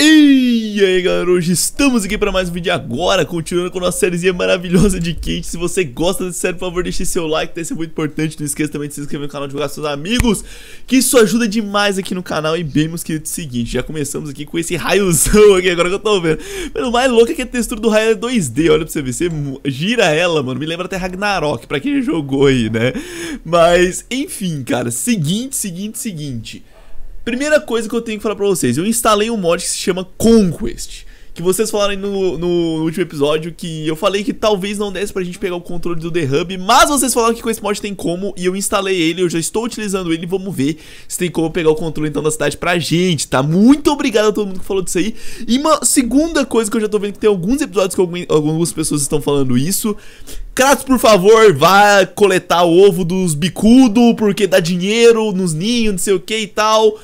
E aí galera, hoje estamos aqui para mais um vídeo agora, continuando com nossa sériezinha maravilhosa de Kate Se você gosta dessa série, por favor, deixe seu like, tá? isso é muito importante Não esqueça também de se inscrever no canal, e divulgar seus amigos Que isso ajuda demais aqui no canal E bem, meus queridos, é seguinte, já começamos aqui com esse raiozão aqui agora que eu tô vendo Pelo o mais louco é que a textura do raio é 2D, olha pra você ver Você gira ela, mano, me lembra até Ragnarok, pra quem jogou aí, né Mas, enfim, cara, seguinte, seguinte, seguinte Primeira coisa que eu tenho que falar pra vocês, eu instalei um mod que se chama Conquest. Que vocês falaram no, no, último episódio que eu falei que talvez não desse pra gente pegar o controle do The Hub, mas vocês falaram que com esse mod tem como, e eu instalei ele, eu já estou utilizando ele, vamos ver se tem como pegar o controle então da cidade pra gente, tá? Muito obrigado a todo mundo que falou disso aí. E uma segunda coisa que eu já tô vendo que tem alguns episódios que algum, algumas pessoas estão falando isso, Kratos, por favor, vá coletar o ovo dos bicudo, porque dá dinheiro nos ninhos, não sei o que e tal.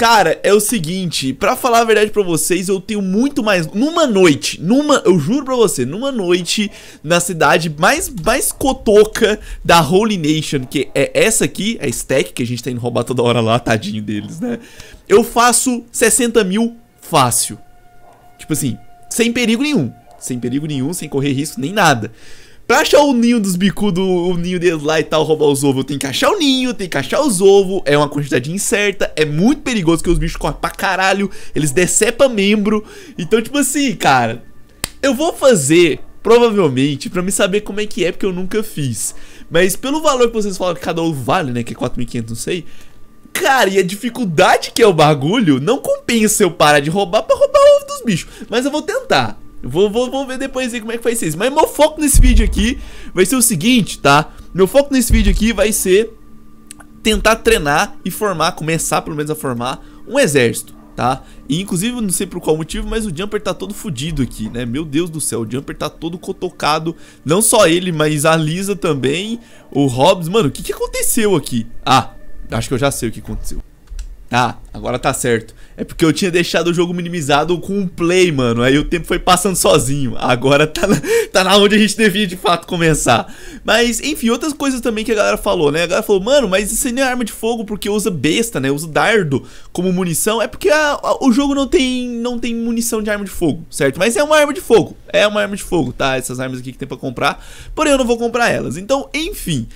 Cara, é o seguinte, para falar a verdade para vocês, eu tenho muito mais numa noite, numa, eu juro para você, numa noite na cidade mais mais cotoca da Holy Nation, que é essa aqui, a stack que a gente tá indo roubar toda hora lá, tadinho deles, né? Eu faço 60 mil fácil. Tipo assim, sem perigo nenhum, sem perigo nenhum, sem correr risco nem nada. Pra achar o ninho dos bicudos, o ninho deles lá e tal, roubar os ovos, eu tenho que achar o ninho, tem que achar os ovos. É uma quantidade incerta, é muito perigoso que os bichos correm pra caralho, eles decepam membro. Então, tipo assim, cara, eu vou fazer Provavelmente, pra me saber como é que é, porque eu nunca fiz. Mas pelo valor que vocês falam que cada ovo vale, né? Que é 4.500, não sei. Cara, e a dificuldade que é o bagulho, não compensa eu parar de roubar pra roubar o ovo dos bichos. Mas eu vou tentar. Vou, vou, vou ver depois aí como é que vai ser isso. Mas meu foco nesse vídeo aqui vai ser o seguinte, tá? Meu foco nesse vídeo aqui vai ser tentar treinar e formar, começar pelo menos a formar um exército, tá? E inclusive, não sei por qual motivo, mas o Jumper tá todo fodido aqui, né? Meu Deus do céu, o Jumper tá todo cotocado. Não só ele, mas a Lisa também, o Hobbs. Mano, o que, que aconteceu aqui? Ah, acho que eu já sei o que aconteceu tá agora tá certo. É porque eu tinha deixado o jogo minimizado com um play, mano. Aí o tempo foi passando sozinho. Agora tá na, tá na onde a gente devia de fato começar. Mas, enfim, outras coisas também que a galera falou, né? A galera falou, mano, mas isso não é arma de fogo porque usa besta, né? Usa dardo como munição. É porque a, a, o jogo não tem, não tem munição de arma de fogo, certo? Mas é uma arma de fogo. É uma arma de fogo, tá? Essas armas aqui que tem pra comprar. Porém, eu não vou comprar elas. Então, enfim.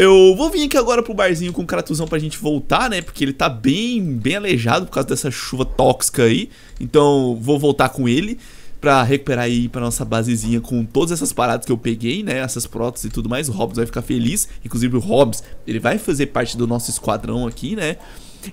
Eu vou vir aqui agora pro barzinho com o Kratuzão pra gente voltar, né? Porque ele tá bem, bem aleijado por causa dessa chuva tóxica aí. Então vou voltar com ele pra recuperar aí pra nossa basezinha com todas essas paradas que eu peguei, né? Essas próteses e tudo mais. O Hobbs vai ficar feliz. Inclusive o Hobbs, ele vai fazer parte do nosso esquadrão aqui, né?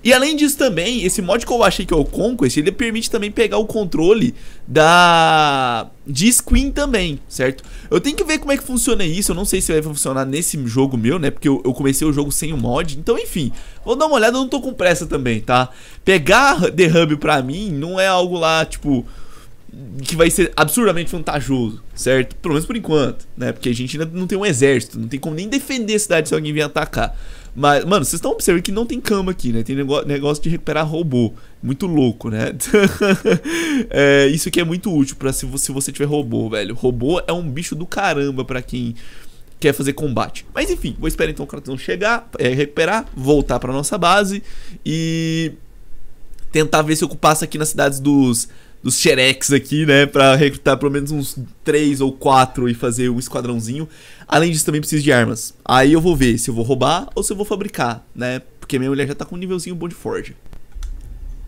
E além disso também, esse mod que eu achei que é o Conquest, ele permite também pegar o controle da de screen também, certo? Eu tenho que ver como é que funciona isso, eu não sei se vai funcionar nesse jogo meu, né? Porque eu, eu comecei o jogo sem o mod, então enfim, vou dar uma olhada, eu não tô com pressa também, tá? Pegar The Hub pra mim não é algo lá, tipo, que vai ser absurdamente vantajoso, certo? Pelo menos por enquanto, né? Porque a gente ainda não tem um exército, não tem como nem defender a cidade se alguém vier atacar. Mas, mano, vocês estão observando que não tem cama aqui, né? Tem negócio de recuperar robô. Muito louco, né? é, isso aqui é muito útil para se você, se você tiver robô, velho. Robô é um bicho do caramba para quem quer fazer combate. Mas enfim, vou esperar então o Kratos chegar, é, recuperar, voltar para nossa base e tentar ver se eu passo aqui nas cidades dos dos xerex aqui, né? Pra recrutar pelo menos uns três ou quatro e fazer um esquadrãozinho. Além disso, também preciso de armas. Aí eu vou ver se eu vou roubar ou se eu vou fabricar, né? Porque minha mulher já tá com um nívelzinho bom de forja.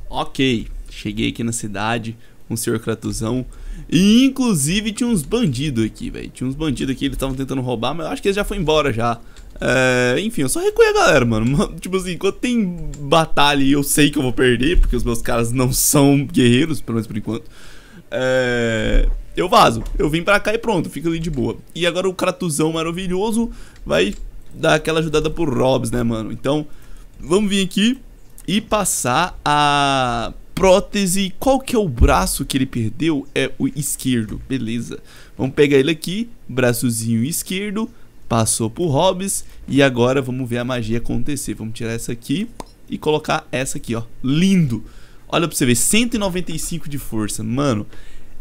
Ok, cheguei aqui na cidade, um senhor cratuzão. E inclusive tinha uns bandidos aqui, velho. Tinha uns bandidos aqui, eles estavam tentando roubar, mas eu acho que eles já foram embora já. É, enfim, eu só recuei a galera, mano. Tipo assim, quando tem batalha e eu sei que eu vou perder, porque os meus caras não são guerreiros, pelo menos por enquanto. É, eu vazo. Eu vim pra cá e pronto, fica ali de boa. E agora o Kratuzão maravilhoso vai dar aquela ajudada pro Robs, né, mano? Então, vamos vir aqui e passar a prótese. Qual que é o braço que ele perdeu? É o esquerdo, beleza. Vamos pegar ele aqui, braçozinho esquerdo passou por Hobbes e agora vamos ver a magia acontecer. Vamos tirar essa aqui e colocar essa aqui, ó. Lindo! Olha pra você ver, 195 de força, mano,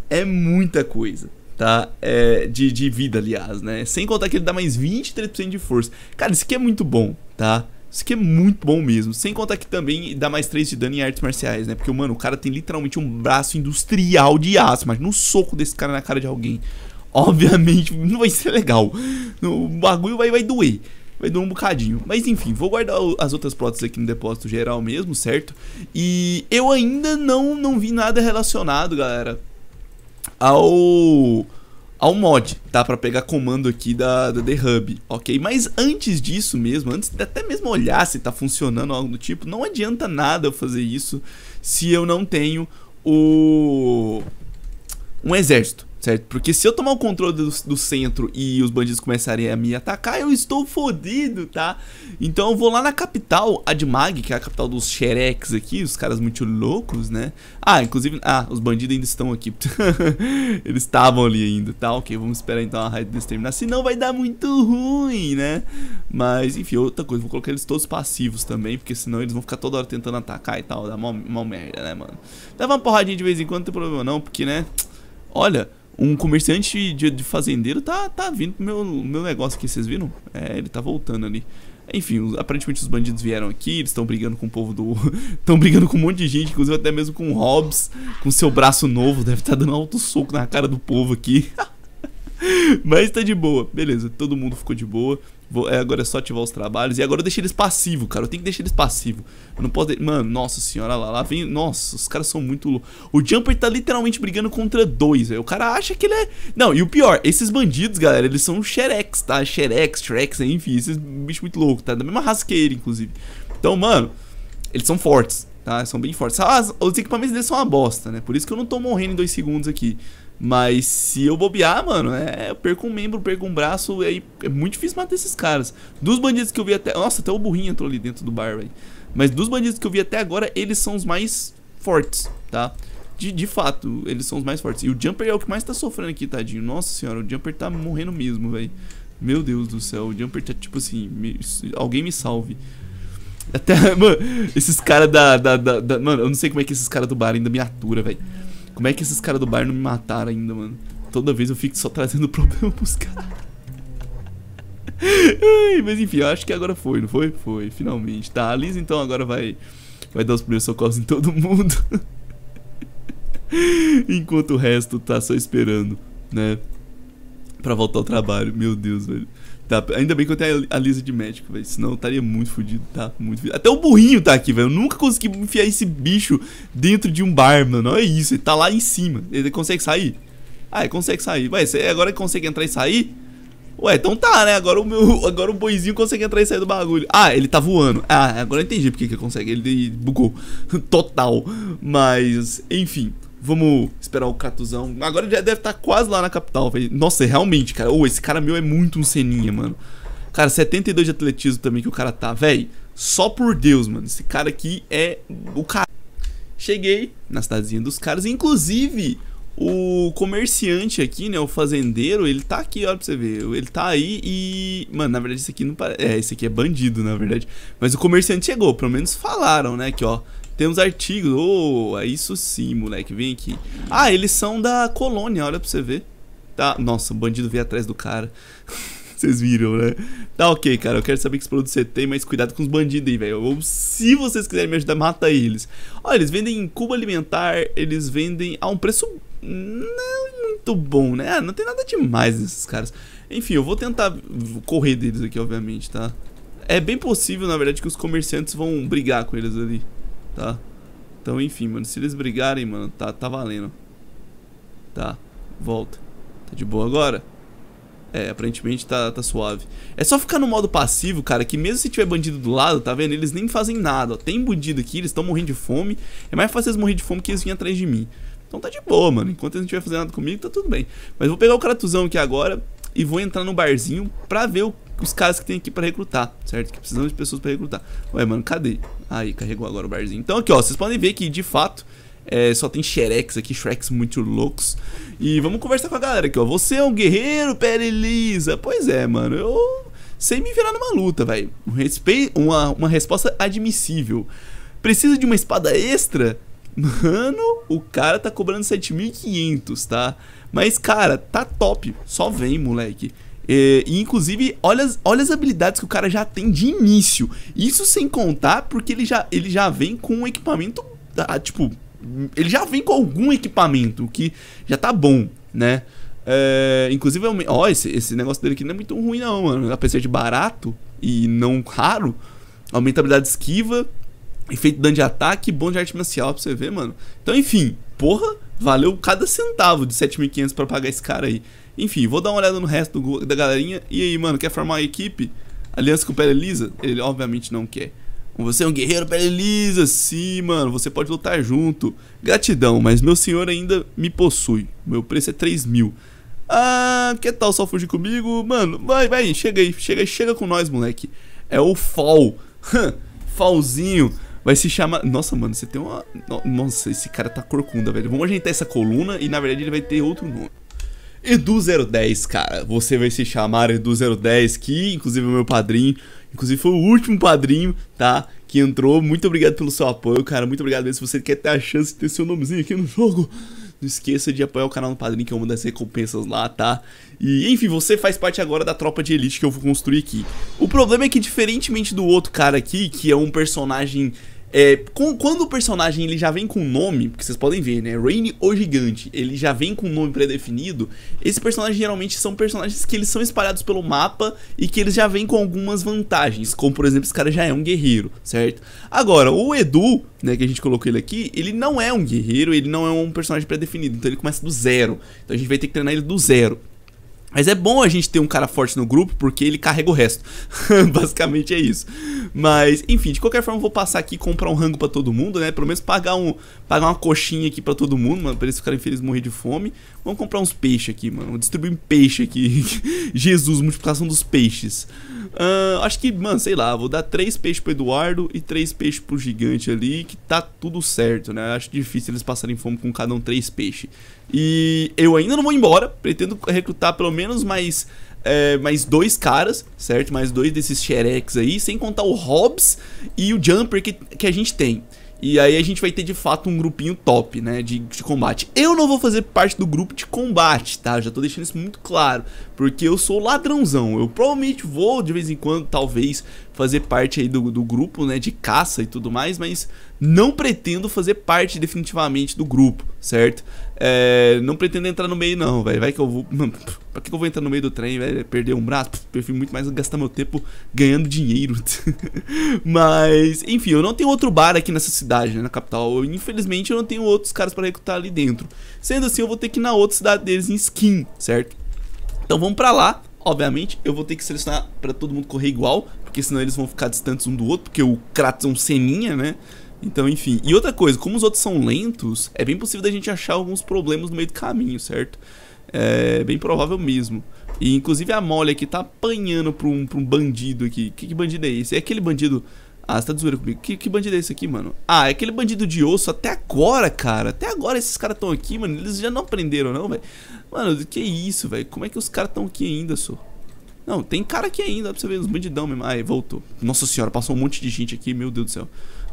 é muita coisa, tá? É, de, de vida, aliás, né? Sem contar que ele dá mais 23% de força. Cara, isso aqui é muito bom, tá? Isso aqui é muito bom mesmo. Sem contar que também dá mais 3 de dano em artes marciais, né? Porque, mano, o cara tem literalmente um braço industrial de aço. Imagina um soco desse cara na cara de alguém obviamente não vai ser legal. O bagulho vai, vai doer. Vai doer um bocadinho. Mas enfim, vou guardar as outras próteses aqui no depósito geral mesmo, certo? E eu ainda não, não vi nada relacionado, galera, ao ao mod, tá? Para pegar comando aqui da, da The Hub, ok? Mas antes disso mesmo, antes de até mesmo olhar se tá funcionando algo do tipo, não adianta nada eu fazer isso se eu não tenho o um exército, certo? Porque se eu tomar o controle do, do, centro e os bandidos começarem a me atacar, eu estou fodido, tá? Então eu vou lá na capital, Admag, que é a capital dos xerex aqui, os caras muito loucos, né? Ah, inclusive, ah, os bandidos ainda estão aqui. Eles estavam ali ainda, tá? Ok, vamos esperar então a raid deles terminar, senão vai dar muito ruim, né? Mas, enfim, outra coisa, vou colocar eles todos passivos também, porque senão eles vão ficar toda hora tentando atacar e tal, dá mal merda, né, mano? dá uma porradinha de vez em quando, não tem problema não, porque, né... Olha, um comerciante de, de, fazendeiro tá, tá vindo pro meu, meu negócio aqui, vocês viram? É, ele tá voltando ali. Enfim, aparentemente os bandidos vieram aqui, eles estão brigando com o povo do. Estão brigando com um monte de gente, inclusive até mesmo com o Hobbs, com seu braço novo, deve estar tá dando alto soco na cara do povo aqui. Mas tá de boa, beleza, todo mundo ficou de boa. Vou, é, agora é só ativar os trabalhos. E agora eu deixei eles passivos, cara. Eu tenho que deixar eles passivos. Eu não posso. De... Mano, nossa senhora, lá, lá vem. Nossa, os caras são muito loucos. O Jumper tá literalmente brigando contra dois. velho. O cara acha que ele é. Não, e o pior, esses bandidos, galera, eles são Xerex, tá? Xerex, Trex, enfim, esses bichos muito loucos, tá? Da mesma raça que ele, inclusive. Então, mano, eles são fortes, tá? São bem fortes. Ah, os equipamentos deles são uma bosta, né? Por isso que eu não tô morrendo em dois segundos aqui. Mas se eu bobear, mano, é, eu perco um membro, perco um braço, aí é, muito difícil matar esses caras. Dos bandidos que eu vi até. Nossa, até o burrinho entrou ali dentro do bar, velho. Mas dos bandidos que eu vi até agora, eles são os mais fortes, tá? De, de fato, eles são os mais fortes. E o Jumper é o que mais tá sofrendo aqui, tadinho. Nossa senhora, o Jumper tá morrendo mesmo, velho. Meu Deus do céu, o Jumper tá tipo assim. Me, alguém me salve. Até, mano, esses caras da, da, da, da, Mano, eu não sei como é que esses caras do bar ainda me atura, velho. Como é que esses caras do bar não me mataram ainda, mano? Toda vez eu fico só trazendo problema pros caras. Mas enfim, eu acho que agora foi, não foi? Foi, finalmente. Tá, a Liz então agora vai, vai dar os primeiros socorros em todo mundo. Enquanto o resto tá só esperando, né? Pra voltar ao trabalho. Meu Deus, velho. Tá, ainda bem que eu tenho a Lisa de médico, velho. Senão eu estaria muito fodido, tá? Muito fudido. Até o burrinho tá aqui, velho. Eu nunca consegui enfiar esse bicho dentro de um bar, mano. Olha isso, ele tá lá em cima. Ele consegue sair? Ah, ele consegue sair. Ué, você agora consegue entrar e sair? Ué, então tá, né? Agora o meu. Agora o boizinho consegue entrar e sair do bagulho. Ah, ele tá voando. Ah, agora eu entendi porque que ele consegue. Ele bugou. Total. Mas, enfim. Vamos esperar o Catuzão. Agora ele já deve estar tá quase lá na capital, velho. Nossa, é realmente, cara. Ô, oh, esse cara meu é muito um ceninha, mano. Cara, 72 de atletismo também que o cara tá, velho. Só por Deus, mano. Esse cara aqui é o cara. Cheguei na cidadezinha dos caras. Inclusive, o comerciante aqui, né? O fazendeiro, ele tá aqui, olha pra você ver. Ele tá aí e. Mano, na verdade, esse aqui não parece. É, esse aqui é bandido, na verdade. Mas o comerciante chegou, pelo menos falaram, né? Que ó. Temos artigos. Oh, é isso sim, moleque. Vem aqui. Ah, eles são da colônia, olha pra você ver. Tá, nossa, o bandido veio atrás do cara. Vocês viram, né? Tá ok, cara. Eu quero saber que produto você tem, mas cuidado com os bandidos aí, velho. Ou se vocês quiserem me ajudar, mata eles. Olha, eles vendem em alimentar, eles vendem a um preço não muito bom, né? Ah, não tem nada demais nesses caras. Enfim, eu vou tentar correr deles aqui, obviamente, tá? É bem possível, na verdade, que os comerciantes vão brigar com eles ali. Tá? Então, enfim, mano. Se eles brigarem, mano, tá, tá valendo. Tá, volta. Tá de boa agora? É, aparentemente tá, tá suave. É só ficar no modo passivo, cara, que mesmo se tiver bandido do lado, tá vendo? Eles nem fazem nada, ó. Tem bandido aqui, eles estão morrendo de fome. É mais fácil eles morrer de fome que eles virem atrás de mim. Então tá de boa, mano. Enquanto eles não estiverem fazendo nada comigo, tá tudo bem. Mas vou pegar o Kratuzão aqui agora e vou entrar no barzinho pra ver o os caras que tem aqui pra recrutar, certo? Que precisamos de pessoas pra recrutar. Ué, mano, cadê? Aí, carregou agora o barzinho. Então aqui, ó, vocês podem ver que de fato é, só tem Xerex aqui, Shreks muito loucos. E vamos conversar com a galera aqui, ó. Você é um guerreiro, Perelisa? Pois é, mano, eu sei me virar numa luta, velho. Um respe... uma, uma resposta admissível. Precisa de uma espada extra? Mano, o cara tá cobrando 7.500, tá? Mas, cara, tá top. Só vem, moleque. E, é, e, inclusive, olha as, olha as habilidades que o cara já tem de início. Isso sem contar porque ele já, ele já vem com um equipamento. Tá, tipo, ele já vem com algum equipamento que já tá bom, né? É, inclusive, ó, esse, esse negócio dele aqui não é muito ruim, não, mano. Apesar de barato e não raro, aumenta a habilidade de esquiva, efeito dano de ataque bom de arte marcial pra você ver, mano. Então, enfim, porra, valeu cada centavo de 7.500 para pagar esse cara aí. Enfim, vou dar uma olhada no resto do, da galerinha. E aí, mano, quer formar uma equipe? Aliança com o Pele Lisa? Ele obviamente não quer. Você é um guerreiro Pele Lisa, sim, mano. Você pode lutar junto. Gratidão, mas meu senhor ainda me possui. Meu preço é 3 mil. Ah, que tal só fugir comigo? Mano, vai, vai, chega aí, chega aí, chega com nós, moleque. É o Fall. Fallzinho. Vai se chamar. Nossa, mano, você tem uma. Nossa, esse cara tá corcunda, velho. Vamos ajeitar essa coluna e na verdade ele vai ter outro nome. Edu010, cara. Você vai se chamar Edu010, que inclusive é meu padrinho. Inclusive foi o último padrinho, tá? Que entrou. Muito obrigado pelo seu apoio, cara. Muito obrigado mesmo. Se você quer ter a chance de ter seu nomezinho aqui no jogo, não esqueça de apoiar o canal no padrinho que é uma das recompensas lá, tá? E, enfim, você faz parte agora da tropa de elite que eu vou construir aqui. O problema é que, diferentemente do outro cara aqui, que é um personagem é, com, quando o personagem ele já vem com nome, porque vocês podem ver, né? Rain ou Gigante, ele já vem com um nome pré-definido. Esses personagens geralmente são personagens que eles são espalhados pelo mapa e que eles já vêm com algumas vantagens, como por exemplo, esse cara já é um guerreiro, certo? Agora, o Edu, né, que a gente colocou ele aqui, ele não é um guerreiro, ele não é um personagem pré-definido, então ele começa do zero. Então a gente vai ter que treinar ele do zero. Mas é bom a gente ter um cara forte no grupo, porque ele carrega o resto. Basicamente é isso. Mas, enfim, de qualquer forma, eu vou passar aqui e comprar um rango para todo mundo, né? Pelo menos pagar, um, pagar uma coxinha aqui para todo mundo, mano. Pra eles ficarem felizes morrer de fome. Vamos comprar uns peixes aqui, mano. Distribuir peixe aqui. Jesus, multiplicação dos peixes. Uh, acho que, mano, sei lá, vou dar três peixes pro Eduardo e três peixes pro gigante ali, que tá tudo certo, né? Acho difícil eles passarem fome com cada um três peixes. E eu ainda não vou embora, pretendo recrutar pelo menos menos mais, é, mais dois caras, certo? Mais dois desses xerex aí, sem contar o Hobbs e o Jumper que, que a gente tem. E aí a gente vai ter de fato um grupinho top, né, de, de, combate. Eu não vou fazer parte do grupo de combate, tá? Já tô deixando isso muito claro porque eu sou ladrãozão. Eu provavelmente vou de vez em quando, talvez, fazer parte aí do, do grupo, né, de caça e tudo mais, mas não pretendo fazer parte definitivamente do grupo, certo? É, não pretendo entrar no meio não, velho. Vai que eu vou... pra que eu vou entrar no meio do trem, velho? Perder um braço? Prefiro muito mais gastar meu tempo ganhando dinheiro. mas, enfim, eu não tenho outro bar aqui nessa cidade, né, na capital. Eu, infelizmente, eu não tenho outros caras para recrutar ali dentro. Sendo assim, eu vou ter que ir na outra cidade deles em skin, certo? Então vamos pra lá. Obviamente, eu vou ter que selecionar pra todo mundo correr igual, porque senão eles vão ficar distantes um do outro, porque o Kratos é um ceninha, né? Então, enfim. E outra coisa, como os outros são lentos, é bem possível da gente achar alguns problemas no meio do caminho, certo? É bem provável mesmo. E inclusive a Molly aqui tá apanhando pra um, pra um bandido aqui. Que, que bandido é esse? É aquele bandido ah, você tá de zoeira comigo. Que, que bandido é esse aqui, mano? Ah, é aquele bandido de osso até agora, cara. Até agora esses caras estão aqui, mano. Eles já não aprenderam, não, velho. Mano, que isso, velho? Como é que os caras estão aqui ainda, só? Não, tem cara aqui ainda, dá pra você ver uns bandidão mesmo. Aí, voltou. Nossa senhora, passou um monte de gente aqui, meu Deus do céu.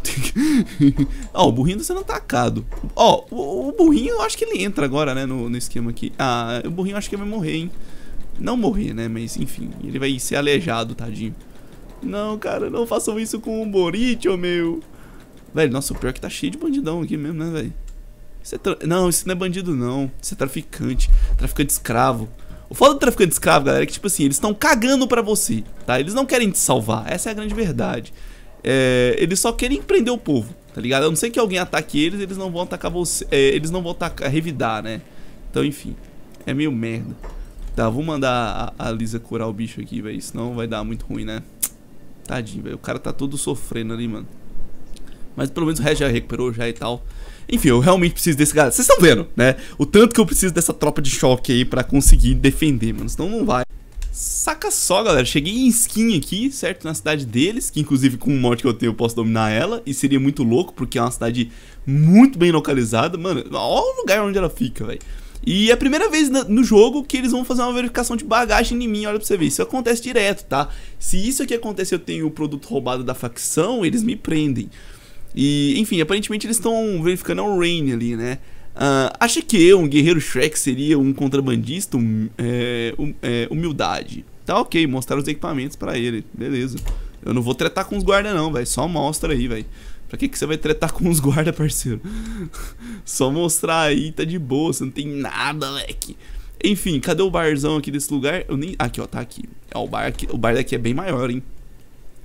Ó, o burrinho tá sendo atacado. Ó, oh, o, o, burrinho, eu acho que ele entra agora, né, no, no esquema aqui. Ah, o burrinho eu acho que vai morrer, hein. Não morrer, né, mas enfim, ele vai ser aleijado, tadinho. Não, cara, não façam isso com o Borítio, meu. Velho, nossa, o pior é que tá cheio de bandidão aqui mesmo, né, velho? Isso é tra... Não, isso não é bandido, não. Isso é traficante. Traficante escravo. O foda do traficante escravo, galera, é que, tipo assim, eles estão cagando pra você, tá? Eles não querem te salvar. Essa é a grande verdade. É... Eles só querem prender o povo, tá ligado? A não ser que alguém ataque eles, eles não vão atacar você. É, eles não vão atacar, revidar, né? Então, enfim. É meio merda. Tá, vou mandar a, a Lisa curar o bicho aqui, velho. Senão vai dar muito ruim, né? Tadinho, velho. O cara tá todo sofrendo ali, mano. Mas pelo menos o Red já recuperou já e tal. Enfim, eu realmente preciso desse cara. Vocês estão vendo, né? O tanto que eu preciso dessa tropa de choque aí pra conseguir defender, mano. Senão não vai. Saca só, galera. Cheguei em skin aqui, certo? Na cidade deles, que inclusive com o mod que eu tenho eu posso dominar ela. E seria muito louco, porque é uma cidade muito bem localizada. Mano, olha o lugar onde ela fica, velho. E é a primeira vez no jogo que eles vão fazer uma verificação de bagagem em mim, olha pra você ver. Isso acontece direto, tá? Se isso aqui acontece, eu tenho o produto roubado da facção, eles me prendem. E, enfim, aparentemente eles estão verificando o Rain ali, né? Uh, ah, acho que eu, um guerreiro Shrek, seria um contrabandista, um, é, um, é, humildade. Tá ok, mostrar os equipamentos para ele, beleza. Eu não vou tretar com os guardas não, velho, só mostra aí, velho. Pra que, que você vai tretar com os guardas, parceiro? Só mostrar aí, tá de boa, você não tem nada, leque. Enfim, cadê o barzão aqui desse lugar? Eu nem... Aqui, ó, tá aqui. É o bar, aqui, o bar daqui é bem maior, hein?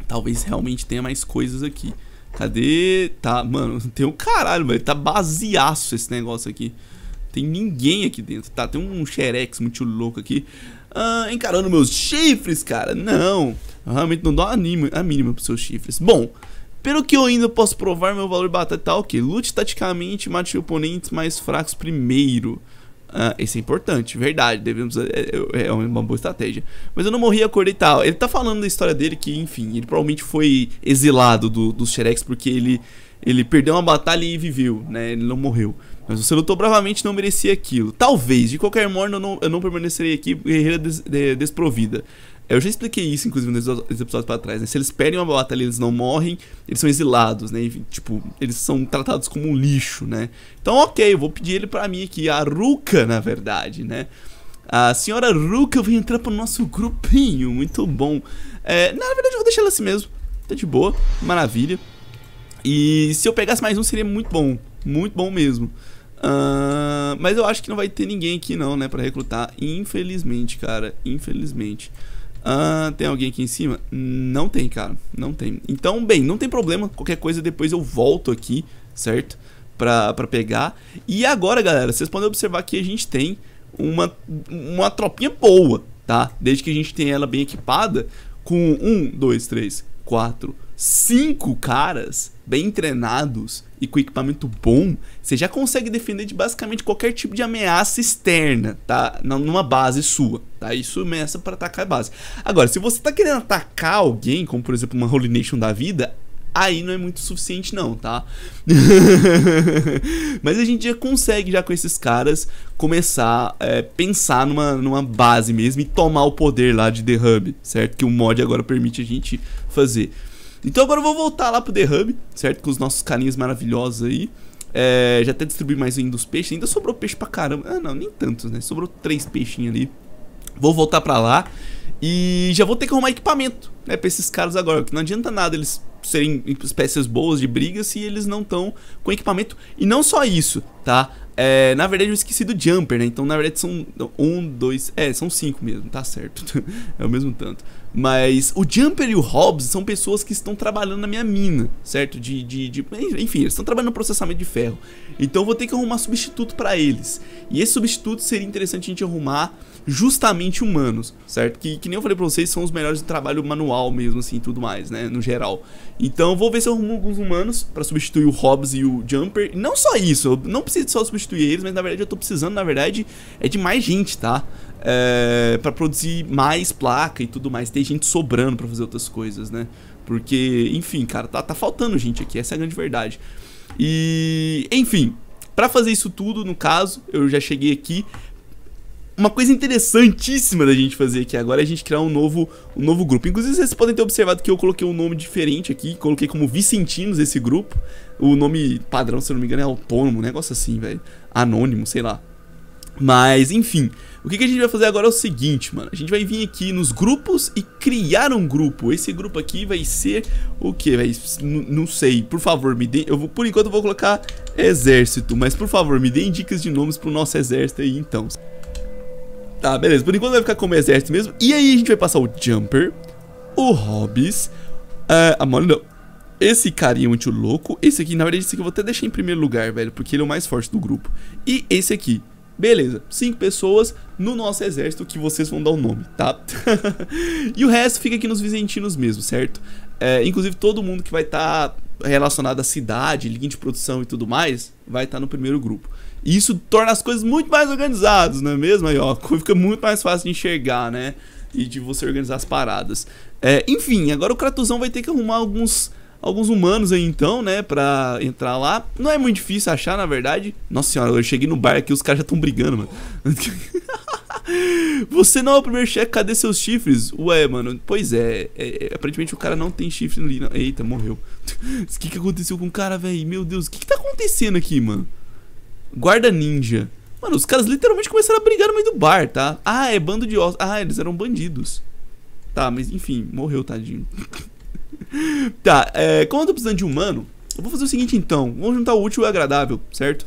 Talvez realmente tenha mais coisas aqui. Cadê? Tá, mano, tem um caralho, velho. Tá baseaço esse negócio aqui. Tem ninguém aqui dentro, tá? Tem um xerex muito louco aqui. Ah, encarando meus chifres, cara. Não. realmente não dá a mínima, a mínima pros seus chifres. Bom, pelo que eu ainda posso provar, meu valor batalha tá ok. Lute taticamente, mate oponentes mais fracos primeiro. Ah, isso é importante, verdade. Devemos. É, é, é, uma boa estratégia. Mas eu não morri, acordei e tal. Ele tá falando da história dele que, enfim, ele provavelmente foi exilado do, dos Xerex porque ele, ele perdeu uma batalha e viveu, né? Ele não morreu. Mas você lutou bravamente não merecia aquilo. Talvez, de qualquer modo, eu não, eu não permanecerei aqui guerreira des, de, desprovida. Eu já expliquei isso, inclusive, nos episódios para trás, né? Se eles perdem uma batalha e eles não morrem, eles são exilados, né? E, tipo, eles são tratados como um lixo, né? Então, ok, eu vou pedir ele para mim aqui, a Ruka, na verdade, né? A senhora Ruka vai entrar pro nosso grupinho, muito bom. É, na verdade, eu vou deixar ela assim mesmo. Tá de boa, maravilha. E se eu pegasse mais um, seria muito bom. Muito bom mesmo. Uh, mas eu acho que não vai ter ninguém aqui não, né, pra recrutar. Infelizmente, cara. Infelizmente. Ah, tem alguém aqui em cima? Não tem, cara. Não tem. Então, bem, não tem problema. Qualquer coisa depois eu volto aqui, certo? Pra, pra pegar. E agora, galera, vocês podem observar que a gente tem uma, uma tropinha boa, tá? Desde que a gente tenha ela bem equipada. Com um, dois, três, quatro, cinco caras bem treinados e com equipamento bom, você já consegue defender de basicamente qualquer tipo de ameaça externa, tá? Numa base sua, tá? Isso ameaça para atacar a base. Agora, se você tá querendo atacar alguém, como por exemplo uma Holy Nation da vida, aí não é muito suficiente não, tá? Mas a gente já consegue já com esses caras começar a é, pensar numa, numa base mesmo e tomar o poder lá de The Hub, certo? Que o mod agora permite a gente fazer. Então agora eu vou voltar lá pro The Hub, certo? Com os nossos carinhas maravilhosos aí. É, já até distribuir mais um dos peixes. Ainda sobrou peixe pra caramba. Ah, não, nem tantos, né? Sobrou três peixinhos ali. Vou voltar pra lá. E já vou ter que arrumar equipamento, né? Pra esses caras agora. Porque não adianta nada eles serem espécies boas de briga se eles não estão com equipamento. E não só isso, tá? É, na verdade eu esqueci do jumper, né? Então na verdade são um, dois, é, são cinco mesmo, tá certo. é o mesmo tanto. Mas o Jumper e o Hobbs são pessoas que estão trabalhando na minha mina, certo? De, de, de enfim, eles estão trabalhando no processamento de ferro. Então eu vou ter que arrumar substituto para eles. E esse substituto seria interessante a gente arrumar justamente humanos, certo? Que, que nem eu falei pra vocês, são os melhores de trabalho manual mesmo, assim, tudo mais, né? No geral. Então eu vou ver se eu arrumo alguns humanos para substituir o Hobbs e o Jumper. Não só isso, eu não preciso só substituir eles, mas na verdade eu tô precisando, na verdade, é de mais gente, tá? é, para produzir mais placa e tudo mais, tem gente sobrando para fazer outras coisas, né? Porque, enfim, cara, tá, tá faltando gente aqui, essa é a grande verdade. E, enfim, para fazer isso tudo, no caso, eu já cheguei aqui. Uma coisa interessantíssima da gente fazer aqui agora é a gente criar um novo, um novo grupo. Inclusive, vocês podem ter observado que eu coloquei um nome diferente aqui, coloquei como Vicentinos esse grupo. O nome padrão, se eu não me engano, é autônomo, um negócio assim, velho. Anônimo, sei lá. Mas, enfim, o que, a gente vai fazer agora é o seguinte, mano. A gente vai vir aqui nos grupos e criar um grupo. Esse grupo aqui vai ser o quê? Vai, não sei. Por favor, me dê... Eu vou, por enquanto eu vou colocar exército, mas por favor, me deem dicas de nomes pro nosso exército aí, então. Tá, beleza. Por enquanto vai ficar como exército mesmo. E aí a gente vai passar o Jumper, o Hobbs, uh, a Molly não. Esse carinha muito louco. Esse aqui, na verdade, esse aqui eu vou até deixar em primeiro lugar, velho, porque ele é o mais forte do grupo. E esse aqui. Beleza, cinco pessoas no nosso exército que vocês vão dar o nome, tá? e o resto fica aqui nos vizentinos mesmo, certo? É, inclusive todo mundo que vai estar tá relacionado à cidade, linha de produção e tudo mais, vai estar tá no primeiro grupo. E isso torna as coisas muito mais organizadas, não é mesmo? Aí, ó, fica muito mais fácil de enxergar, né? E de você organizar as paradas. É, enfim, agora o Kratuzão vai ter que arrumar alguns alguns humanos aí então, né, pra entrar lá. Não é muito difícil achar, na verdade. Nossa senhora, eu cheguei no bar aqui os caras já estão brigando, mano. Você não é o primeiro chefe, cadê seus chifres? Ué, mano, pois é, é, é aparentemente o cara não tem chifre ali. Não. Eita, morreu. O que, que aconteceu com o cara, velho? Meu Deus, o que, que tá acontecendo aqui, mano? Guarda ninja. Mano, os caras literalmente começaram a brigar no meio do bar, tá? Ah, é bando de ossos. Ah, eles eram bandidos. Tá, mas enfim, morreu, tadinho. tá, é, como eu tô precisando de humano, eu vou fazer o seguinte então. Vamos juntar o útil e o agradável, certo?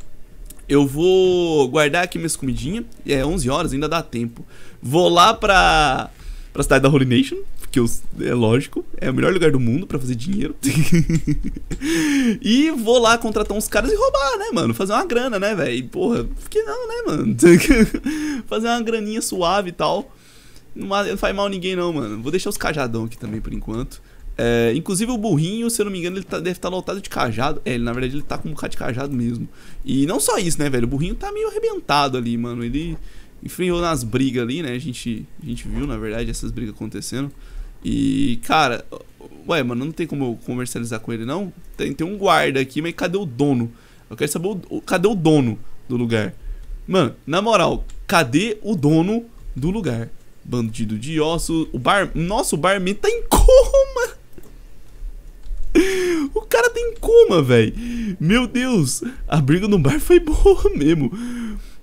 Eu vou guardar aqui minhas comidinhas. É 11 horas, ainda dá tempo. Vou lá pra, pra cidade da Holy Nation. que eu, é lógico, é o melhor lugar do mundo para fazer dinheiro. e vou lá contratar uns caras e roubar, né, mano? Fazer uma grana, né, velho? Porra, que não, né, mano? fazer uma graninha suave e tal. Não faz mal ninguém, não, mano. Vou deixar os cajadão aqui também por enquanto. É, inclusive o burrinho, se eu não me engano, ele tá, deve estar tá lotado de cajado. É, ele, na verdade ele tá com um bocado de cajado mesmo. E não só isso, né, velho? O burrinho tá meio arrebentado ali, mano. Ele enfriou nas brigas ali, né? A gente, a gente viu, na verdade, essas brigas acontecendo. E, cara, ué, mano, não tem como eu comercializar com ele, não? Tem, tem um guarda aqui, mas cadê o dono? Eu quero saber o, cadê o dono do lugar. Mano, na moral, cadê o dono do lugar? Bandido de ossos, o bar. Nossa, o barman tá em coma! o cara tem coma, velho. Meu Deus, a briga no bar foi boa mesmo.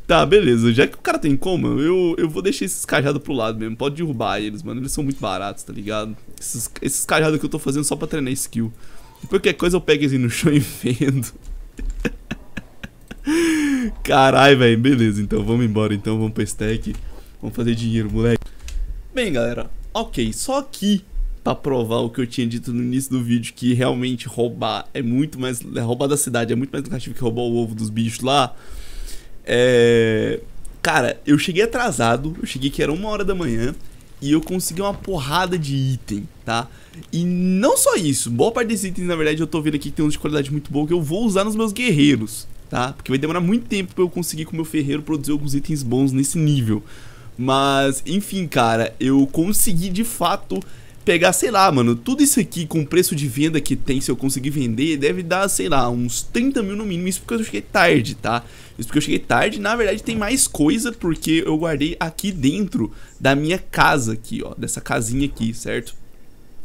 Tá, beleza. Já que o cara tem coma, eu, eu vou deixar esses cajados pro lado mesmo. Pode derrubar eles, mano. Eles são muito baratos, tá ligado? Esses, esses cajados que eu tô fazendo só pra treinar skill. Depois qualquer coisa eu pego assim no chão e vendo. Carai, velho. Beleza, então vamos embora. Então vamos pra stack. Vamos fazer dinheiro, moleque. Bem, galera. Ok, só que para provar o que eu tinha dito no início do vídeo, que realmente roubar é muito mais. Roubar da cidade é muito mais lucrativo que roubar o ovo dos bichos lá. É. Cara, eu cheguei atrasado, eu cheguei que era uma hora da manhã e eu consegui uma porrada de item, tá? E não só isso, boa parte desses itens, na verdade, eu tô vendo aqui que tem uns de qualidade muito boa que eu vou usar nos meus guerreiros, tá? Porque vai demorar muito tempo pra eu conseguir com o meu ferreiro produzir alguns itens bons nesse nível. Mas, enfim, cara, eu consegui de fato pegar, sei lá, mano, tudo isso aqui com o preço de venda que tem, se eu conseguir vender, deve dar, sei lá, uns 30 mil no mínimo. Isso porque eu cheguei tarde, tá? Isso porque eu cheguei tarde. Na verdade, tem mais coisa porque eu guardei aqui dentro da minha casa aqui, ó. Dessa casinha aqui, certo?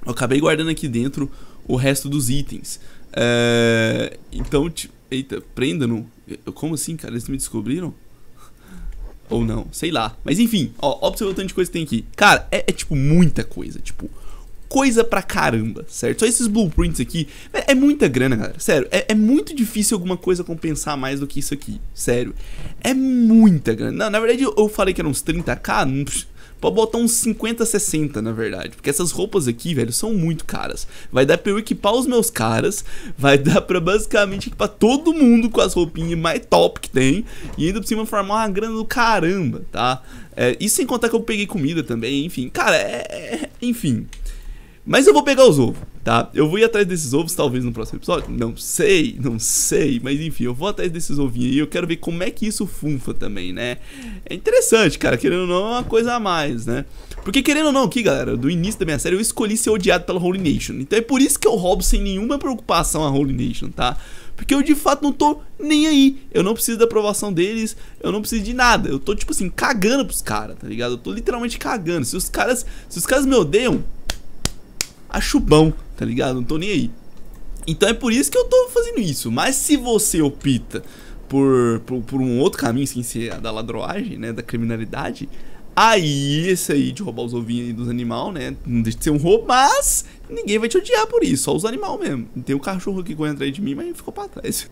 Eu acabei guardando aqui dentro o resto dos itens. É... Então, tipo... Eita, prenda-no. Eh, como assim, cara? Eles me descobriram? Ou não, sei lá. Mas enfim, ó, observa o tanto de coisa que tem aqui. Cara, é, é tipo muita coisa, tipo coisa pra caramba, certo? Só esses blueprints aqui, é, é muita grana, galera, sério. É, é muito difícil alguma coisa compensar mais do que isso aqui, sério. É muita grana. Não, na verdade, eu, falei que era uns 30k, Pode botar uns 50, 60, na verdade. Porque essas roupas aqui, velho, são muito caras. Vai dar pra eu equipar os meus caras. Vai dar pra basicamente equipar todo mundo com as roupinhas mais top que tem. E ainda por cima formar uma grana do caramba, tá? É, e sem contar que eu peguei comida também, enfim. Cara, é... é, é enfim, mas eu vou pegar os ovos, tá? Eu vou ir atrás desses ovos, talvez no próximo episódio. Não sei, não sei. Mas enfim, eu vou atrás desses ovinhos e eu quero ver como é que isso funfa também, né? É interessante, cara. Querendo ou não, é uma coisa a mais, né? Porque querendo ou não, aqui, galera, do início da minha série eu escolhi ser odiado pela Holy Nation. Então é por isso que eu roubo sem nenhuma preocupação a Holy Nation, tá? Porque eu de fato não tô nem aí. Eu não preciso da aprovação deles, eu não preciso de nada. Eu tô, tipo assim, cagando pros caras, tá ligado? Eu tô literalmente cagando. Se os caras, se os caras me odeiam, acho bom, tá ligado? Não tô nem aí. Então é por isso que eu tô fazendo isso. Mas se você opta por, por, por um outro caminho, sem ser a da ladroagem, né? Da criminalidade, Aí, esse aí de roubar os ovinhos dos animais, né? Não deixa de ser um roubo, mas ninguém vai te odiar por isso, só os animais mesmo. Tem um cachorro que corre atrás de mim, mas ficou pra trás.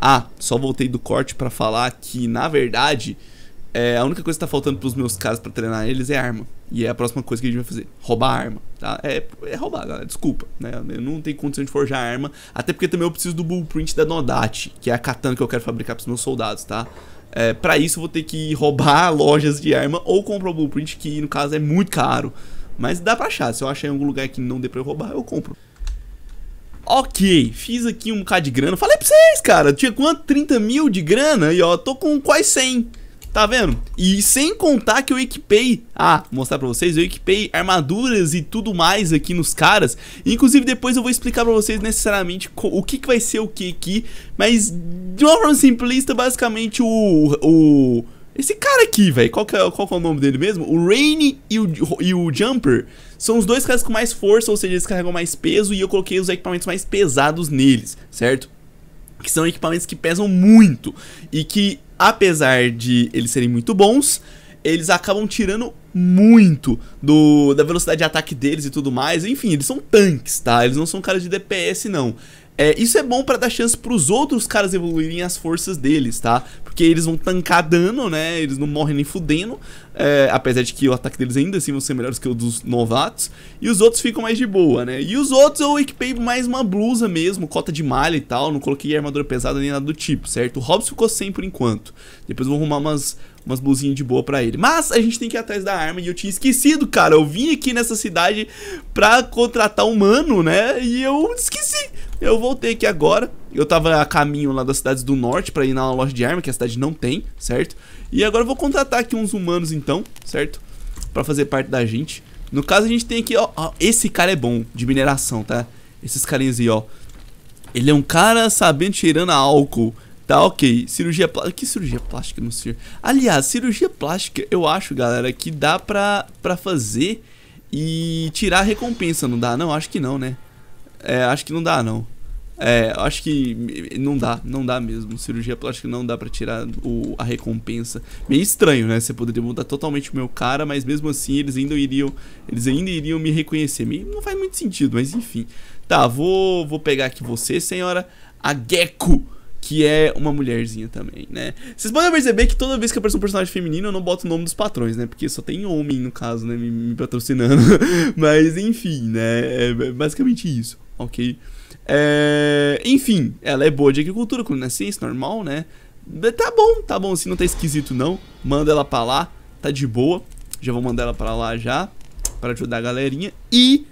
Ah, só voltei do corte para falar que, na verdade, é, a única coisa que tá faltando pros meus caras para treinar eles é arma. E é a próxima coisa que a gente vai fazer. Roubar arma, tá? É, é roubar, galera. Desculpa, né? Eu não tenho condição de forjar arma. Até porque também eu preciso do blueprint da Nodate, que é a katana que eu quero fabricar pros meus soldados, tá? É, para isso eu vou ter que roubar lojas de arma ou comprar o blueprint, que no caso é muito caro. Mas dá pra achar. Se eu achar em algum lugar que não dê pra eu roubar, eu compro. Ok, fiz aqui um bocado de grana. Falei pra vocês, cara. Tinha quanto? 30 mil de grana? E ó, tô com quase 100. Tá vendo? E sem contar que eu equipei, ah, vou mostrar pra vocês, eu equipei armaduras e tudo mais aqui nos caras. Inclusive depois eu vou explicar pra vocês necessariamente o que, que vai ser o que aqui. Mas de uma forma simplista, basicamente o... o esse cara aqui, velho, qual, que é, qual que é o nome dele mesmo? O Rainy e o, e o Jumper são os dois caras com mais força, ou seja, eles carregam mais peso e eu coloquei os equipamentos mais pesados neles, certo? Que são equipamentos que pesam muito e que apesar de eles serem muito bons, eles acabam tirando muito do da velocidade de ataque deles e tudo mais. Enfim, eles são tanques, tá? Eles não são caras de DPS, não. É, isso é bom para dar chance para os outros caras evoluírem as forças deles, tá? Porque eles vão tancar dano, né? Eles não morrem nem fudendo. É, apesar de que o ataque deles ainda assim vão ser melhores que o dos novatos. E os outros ficam mais de boa, né? E os outros eu equipei mais uma blusa mesmo, cota de malha e tal. Não coloquei armadura pesada nem nada do tipo, certo? O Hobbs ficou sem por enquanto. Depois eu vou arrumar umas, umas blusinhas de boa pra ele. Mas a gente tem que ir atrás da arma e eu tinha esquecido, cara. Eu vim aqui nessa cidade pra contratar um mano, né? E eu esqueci. Eu voltei aqui agora. Eu tava a caminho lá das cidades do norte para ir na loja de arma, que a cidade não tem, certo? E agora eu vou contratar aqui uns humanos então, certo? Pra fazer parte da gente. No caso a gente tem aqui, ó, ó esse cara é bom de mineração, tá? Esses carinhas aí, ó. Ele é um cara sabendo cheirando a álcool. Tá, ok. Cirurgia plástica. Que cirurgia plástica não sei. Aliás, cirurgia plástica, eu acho, galera, que dá pra, pra fazer e tirar a recompensa, não dá? Não, acho que não, né? É, acho que não dá, não. É, acho que não dá, não dá mesmo. Cirurgia plástica não dá para tirar o, a recompensa. Meio estranho, né? Você poderia mudar totalmente o meu cara, mas mesmo assim eles ainda iriam, eles ainda iriam me reconhecer. Meio, não faz muito sentido, mas enfim. Tá, vou, vou pegar aqui você, senhora a Gecko, que é uma mulherzinha também, né? Vocês podem perceber que toda vez que aparece um personagem feminino eu não boto o nome dos patrões, né? Porque só tem homem no caso, né? Me, me patrocinando. mas enfim, né? É, é basicamente isso ok? É, enfim, ela é boa de agricultura, culinária é normal, né? Tá bom, tá bom, assim não tá esquisito não. Manda ela pra lá, tá de boa. Já vou mandar ela pra lá já, pra ajudar a galerinha. E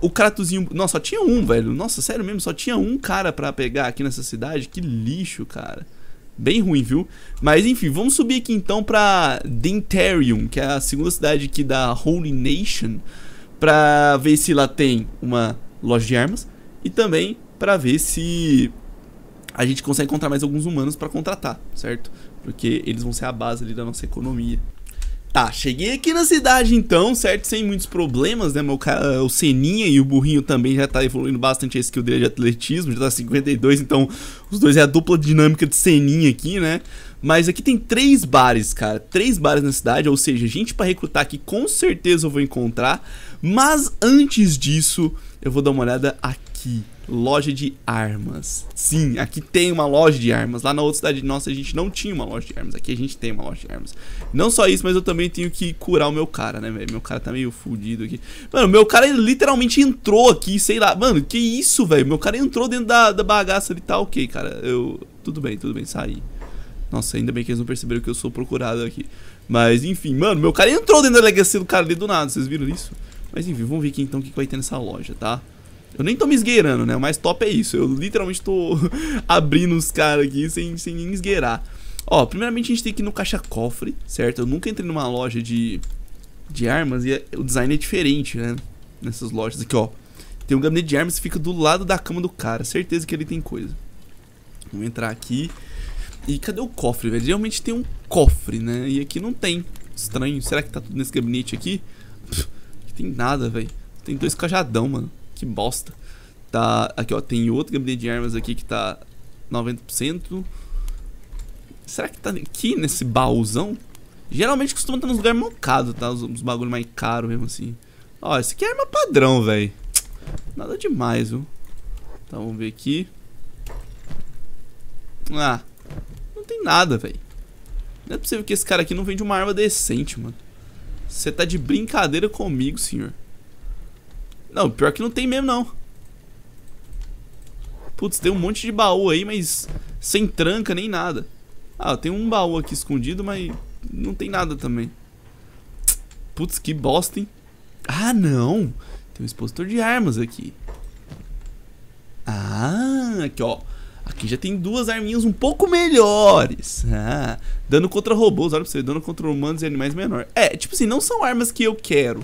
o Kratosinho... Nossa, só tinha um, velho. Nossa, sério mesmo, só tinha um cara pra pegar aqui nessa cidade. Que lixo, cara. Bem ruim, viu? Mas enfim, vamos subir aqui então pra Dentarium, que é a segunda cidade aqui da Holy Nation, pra ver se lá tem uma loja de armas e também para ver se a gente consegue encontrar mais alguns humanos para contratar, certo? Porque eles vão ser a base ali da nossa economia. Tá, cheguei aqui na cidade então, certo? Sem muitos problemas, né? Meu cara, o Seninha e o Burrinho também já tá evoluindo bastante a skill dele de atletismo, já tá 52, então os dois é a dupla dinâmica de Seninha aqui, né? Mas aqui tem três bares, cara. Três bares na cidade, ou seja, gente para recrutar aqui com certeza eu vou encontrar. Mas antes disso, eu vou dar uma olhada aqui. Loja de armas. Sim, aqui tem uma loja de armas. Lá na outra cidade nossa a gente não tinha uma loja de armas. Aqui a gente tem uma loja de armas. Não só isso, mas eu também tenho que curar o meu cara, né, velho? Meu cara tá meio fudido aqui. Mano, meu cara literalmente entrou aqui, sei lá. Mano, que isso, velho? Meu cara entrou dentro da, da bagaça ali. Tá ok, cara. Eu. Tudo bem, tudo bem, saí. Nossa, ainda bem que eles não perceberam que eu sou procurado aqui. Mas enfim, mano, meu cara entrou dentro da delegacia do cara ali do nada. Vocês viram isso? Mas enfim, vamos ver aqui então o que, que vai ter nessa loja, tá? Eu nem tô me esgueirando, né? O mais top é isso. Eu literalmente tô abrindo os caras aqui sem, sem nem esgueirar. Ó, primeiramente a gente tem que ir no caixa-cofre, certo? Eu nunca entrei numa loja de, de armas e é, o design é diferente, né? Nessas lojas aqui, ó. Tem um gabinete de armas que fica do lado da cama do cara. Certeza que ele tem coisa. Vamos entrar aqui. E cadê o cofre, velho? realmente tem um cofre, né? E aqui não tem. Estranho. Será que tá tudo nesse gabinete aqui? Pff. Tem nada, velho. Tem dois cajadão, mano. Que bosta. Tá. Aqui, ó. Tem outro gabinete de armas aqui que tá 90%. Será que tá aqui nesse baúzão? Geralmente costuma estar tá nos lugares mocados, tá? Os, os bagulho mais caros mesmo assim. Ó, esse aqui é arma padrão, velho. Nada demais, viu? Tá, vamos ver aqui. Ah, não tem nada, velho. Não é possível que esse cara aqui não vende uma arma decente, mano. Você tá de brincadeira comigo, senhor. Não, pior que não tem mesmo, não. Putz, tem um monte de baú aí, mas sem tranca nem nada. Ah, tem um baú aqui escondido, mas não tem nada também. Putz, que bosta, hein? Ah, não! Tem um expositor de armas aqui. Ah, aqui, ó. Aqui já tem duas arminhas um pouco melhores. Ah, dano contra robôs, olha pra você, dano contra humanos e animais menor. É, tipo assim, não são armas que eu quero,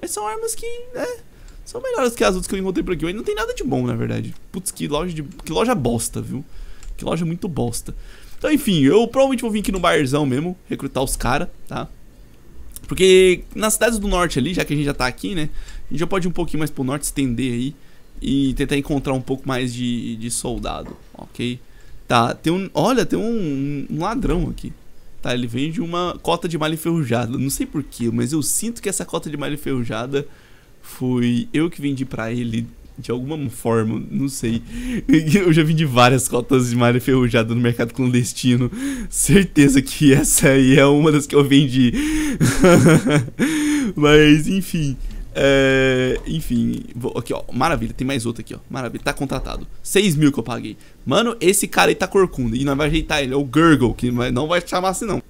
mas são armas que, né, são melhores que as outras que eu encontrei por aqui. Hoje não tem nada de bom, na verdade. Putz, que loja, de, que loja bosta, viu? Que loja muito bosta. Então, enfim, eu provavelmente vou vir aqui no barzão mesmo, recrutar os caras, tá? Porque nas cidades do norte ali, já que a gente já tá aqui, né? A gente já pode ir um pouquinho mais pro norte, estender aí e tentar encontrar um pouco mais de, de soldado, ok? Tá, tem um. Olha, tem um, um ladrão aqui. Tá, ele vende uma cota de malha enferrujada. Não sei porquê, mas eu sinto que essa cota de malha enferrujada foi eu que vendi para ele de alguma forma, não sei. Eu já vendi várias cotas de malha enferrujada no mercado clandestino. Certeza que essa aí é uma das que eu vendi. mas, enfim. É, enfim, vou, aqui ó, maravilha, tem mais outro aqui ó, maravilha, tá contratado 6 mil que eu paguei Mano, esse cara aí tá corcunda e nós vai ajeitar ele, é o Gurgle, que não vai te chamar assim não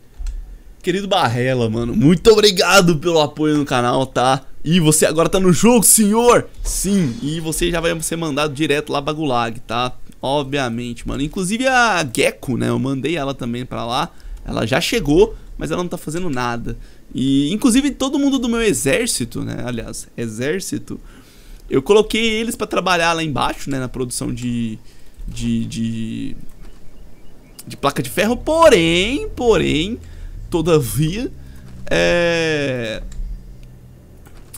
Querido Barrela, mano, muito obrigado pelo apoio no canal, tá? E você agora tá no jogo, senhor? Sim, e você já vai ser mandado direto lá pra Gulag, tá? Obviamente, mano, inclusive a Gecko, né, eu mandei ela também pra lá Ela já chegou, mas ela não tá fazendo nada e inclusive todo mundo do meu exército, né? Aliás, exército, eu coloquei eles para trabalhar lá embaixo, né, na produção de de, de de placa de ferro, porém, porém, todavia, é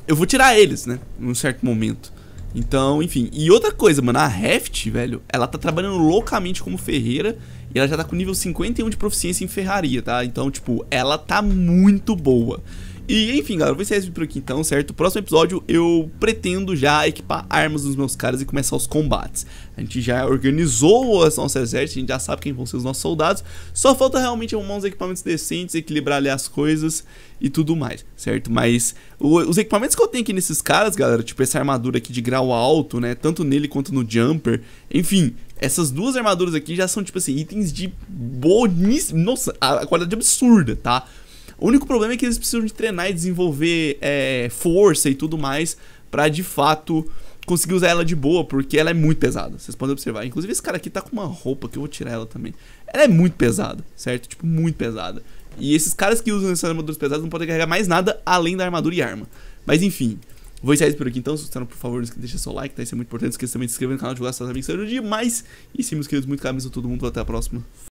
eu vou tirar eles, né, num certo momento. Então, enfim. E outra coisa, mano, a Heft, velho, ela tá trabalhando loucamente como ferreira e ela já tá com nível 51 de proficiência em ferraria, tá? Então, tipo, ela tá muito boa. E enfim, galera, vou encerrar esse por aqui então, certo? Próximo episódio eu pretendo já equipar armas dos meus caras e começar os combates. A gente já organizou o nosso exército, a gente já sabe quem vão ser os nossos soldados. Só falta realmente arrumar uns equipamentos decentes, equilibrar ali as coisas e tudo mais, certo? Mas o, os equipamentos que eu tenho aqui nesses caras, galera, tipo essa armadura aqui de grau alto, né? Tanto nele quanto no jumper. Enfim, essas duas armaduras aqui já são, tipo assim, itens de boníssimo. Nossa, a qualidade absurda, tá? O único problema é que eles precisam de treinar e desenvolver é, força e tudo mais para de fato conseguir usar ela de boa, porque ela é muito pesada. Vocês podem observar. Inclusive, esse cara aqui tá com uma roupa que eu vou tirar ela também. Ela é muito pesada, certo? Tipo, muito pesada. E esses caras que usam essas armaduras pesadas não podem carregar mais nada além da armadura e arma. Mas enfim, vou encerrar isso por aqui então. Se gostaram, por favor, deixa seu like, tá? Isso é muito importante. Esqueça também de se inscrever no canal, divulgar seus amigos, isso ajuda demais. E sim, meus queridos, muito carinho todo mundo. Até a próxima.